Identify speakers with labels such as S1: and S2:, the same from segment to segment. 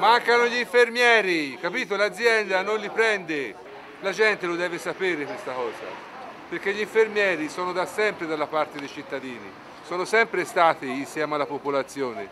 S1: Mancano gli infermieri, capito? L'azienda non li prende. La gente lo deve sapere questa cosa, perché gli infermieri sono da sempre dalla parte dei cittadini, sono sempre stati insieme alla popolazione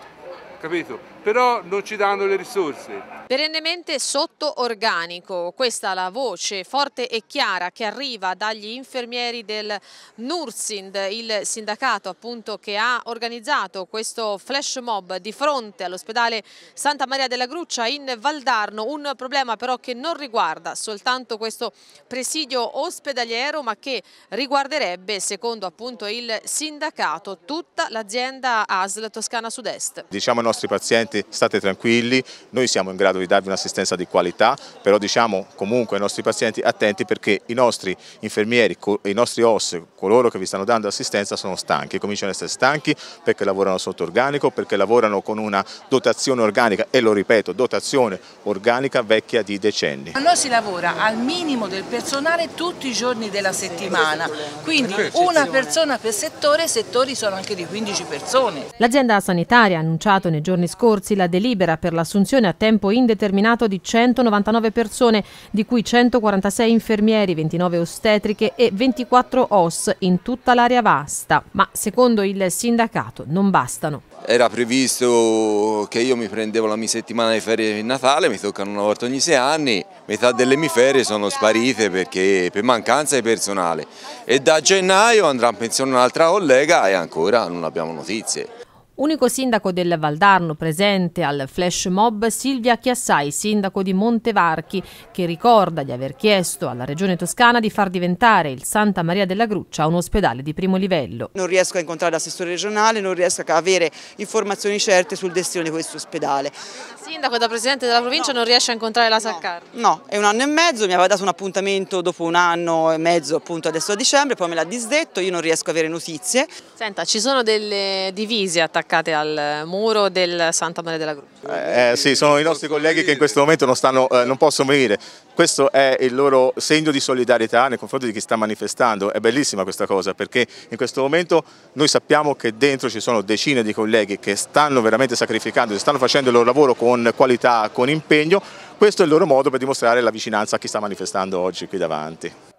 S1: capito? Però non ci danno le risorse.
S2: Perennemente sotto organico, questa è la voce forte e chiara che arriva dagli infermieri del Nursind, il sindacato appunto che ha organizzato questo flash mob di fronte all'ospedale Santa Maria della Gruccia in Valdarno, un problema però che non riguarda soltanto questo presidio ospedaliero ma che riguarderebbe secondo appunto il sindacato tutta l'azienda ASL Toscana Sud-Est.
S3: Diciamo nostri pazienti state tranquilli, noi siamo in grado di darvi un'assistenza di qualità, però diciamo comunque ai nostri pazienti attenti perché i nostri infermieri, i nostri OS, coloro che vi stanno dando assistenza sono stanchi, cominciano ad essere stanchi perché lavorano sotto organico, perché lavorano con una dotazione organica e lo ripeto, dotazione organica vecchia di decenni.
S2: A noi si lavora al minimo del personale tutti i giorni della settimana, quindi una persona per settore, settori sono anche di 15 persone. L'azienda sanitaria ha annunciato nel nei giorni scorsi la delibera per l'assunzione a tempo indeterminato di 199 persone, di cui 146 infermieri, 29 ostetriche e 24 OS in tutta l'area vasta. Ma secondo il sindacato non bastano.
S1: Era previsto che io mi prendevo la mia settimana di ferie di Natale, mi toccano una volta ogni sei anni, metà delle mie ferie sono sparite perché, per mancanza di personale e da gennaio andrà in pensione un'altra collega e ancora non abbiamo notizie.
S2: Unico sindaco del Valdarno presente al flash mob Silvia Chiassai, sindaco di Montevarchi, che ricorda di aver chiesto alla regione toscana di far diventare il Santa Maria della Gruccia un ospedale di primo livello. Non riesco a incontrare l'assessore regionale, non riesco a avere informazioni certe sul destino di questo ospedale. Il sindaco da presidente della provincia no. non riesce a incontrare la Saccardi? No. no, è un anno e mezzo, mi aveva dato un appuntamento dopo un anno e mezzo appunto adesso a dicembre, poi me l'ha disdetto, io non riesco a avere notizie. Senta, ci sono delle divise attaccate attaccate al muro del Santa Maria della Gruppa.
S3: Eh, eh, sì, sono i nostri colleghi che in questo momento non, stanno, eh, non possono venire. Questo è il loro segno di solidarietà nei confronti di chi sta manifestando. È bellissima questa cosa perché in questo momento noi sappiamo che dentro ci sono decine di colleghi che stanno veramente sacrificando, che stanno facendo il loro lavoro con qualità, con impegno. Questo è il loro modo per dimostrare la vicinanza a chi sta manifestando oggi qui davanti.